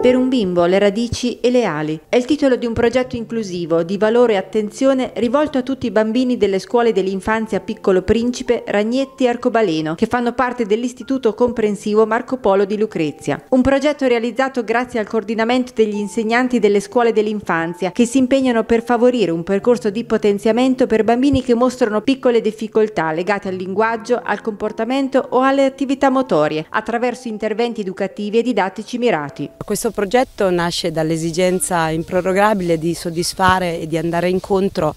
Per un bimbo, le radici e le ali è il titolo di un progetto inclusivo di valore e attenzione rivolto a tutti i bambini delle scuole dell'infanzia Piccolo Principe, Ragnetti e Arcobaleno, che fanno parte dell'Istituto Comprensivo Marco Polo di Lucrezia. Un progetto realizzato grazie al coordinamento degli insegnanti delle scuole dell'infanzia che si impegnano per favorire un percorso di potenziamento per bambini che mostrano piccole difficoltà legate al linguaggio, al comportamento o alle attività motorie, attraverso interventi educativi e didattici mirati. Questo questo progetto nasce dall'esigenza improrogabile di soddisfare e di andare incontro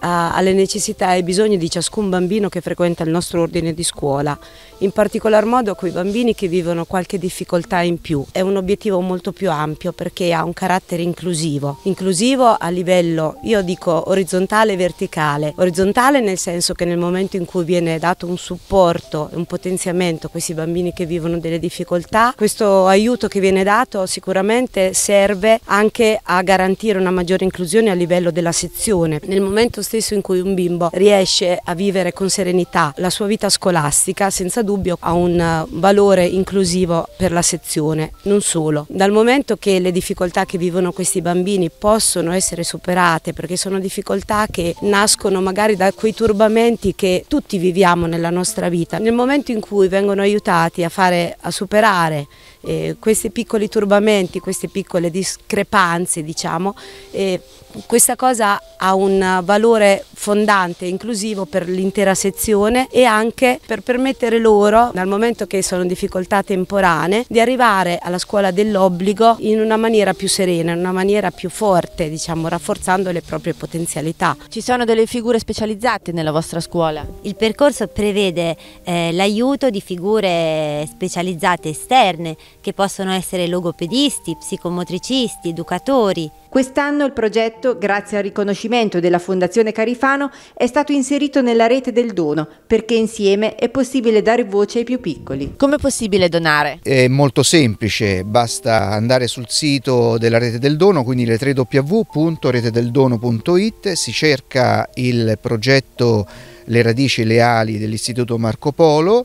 alle necessità e ai bisogni di ciascun bambino che frequenta il nostro ordine di scuola, in particolar modo quei bambini che vivono qualche difficoltà in più. È un obiettivo molto più ampio perché ha un carattere inclusivo, inclusivo a livello, io dico orizzontale e verticale, orizzontale nel senso che nel momento in cui viene dato un supporto, un potenziamento a questi bambini che vivono delle difficoltà, questo aiuto che viene dato sicuramente serve anche a garantire una maggiore inclusione a livello della sezione. Nel momento stesso in cui un bimbo riesce a vivere con serenità la sua vita scolastica, senza dubbio ha un eh, valore inclusivo per la sezione, non solo. Dal momento che le difficoltà che vivono questi bambini possono essere superate, perché sono difficoltà che nascono magari da quei turbamenti che tutti viviamo nella nostra vita, nel momento in cui vengono aiutati a, fare, a superare eh, questi piccoli turbamenti, queste piccole discrepanze diciamo, eh, questa cosa ha un valore fondante, inclusivo per l'intera sezione e anche per permettere loro, dal momento che sono in difficoltà temporanee, di arrivare alla scuola dell'obbligo in una maniera più serena, in una maniera più forte, diciamo, rafforzando le proprie potenzialità. Ci sono delle figure specializzate nella vostra scuola? Il percorso prevede eh, l'aiuto di figure specializzate esterne, che possono essere logopedisti, psicomotricisti, educatori. Quest'anno il progetto, grazie al riconoscimento della Fondazione Carifano, è stato inserito nella rete del dono perché insieme è possibile dare voce ai più piccoli. Come è possibile donare? È molto semplice, basta andare sul sito della rete del dono, quindi le www.retedeldono.it, si cerca il progetto Le radici leali dell'Istituto Marco Polo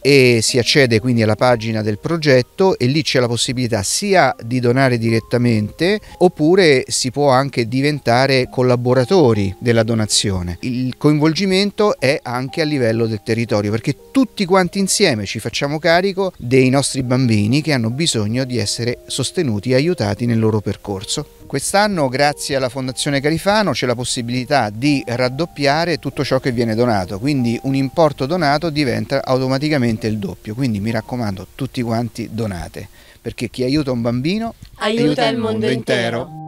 e si accede quindi alla pagina del progetto e lì c'è la possibilità sia di donare direttamente oppure si può anche diventare collaboratori della donazione. Il coinvolgimento è anche a livello del territorio perché tutti quanti insieme ci facciamo carico dei nostri bambini che hanno bisogno di essere sostenuti e aiutati nel loro percorso. Quest'anno grazie alla Fondazione Carifano c'è la possibilità di raddoppiare tutto ciò che viene donato, quindi un importo donato diventa automaticamente il doppio, quindi mi raccomando tutti quanti donate, perché chi aiuta un bambino aiuta, aiuta il mondo, mondo intero. intero.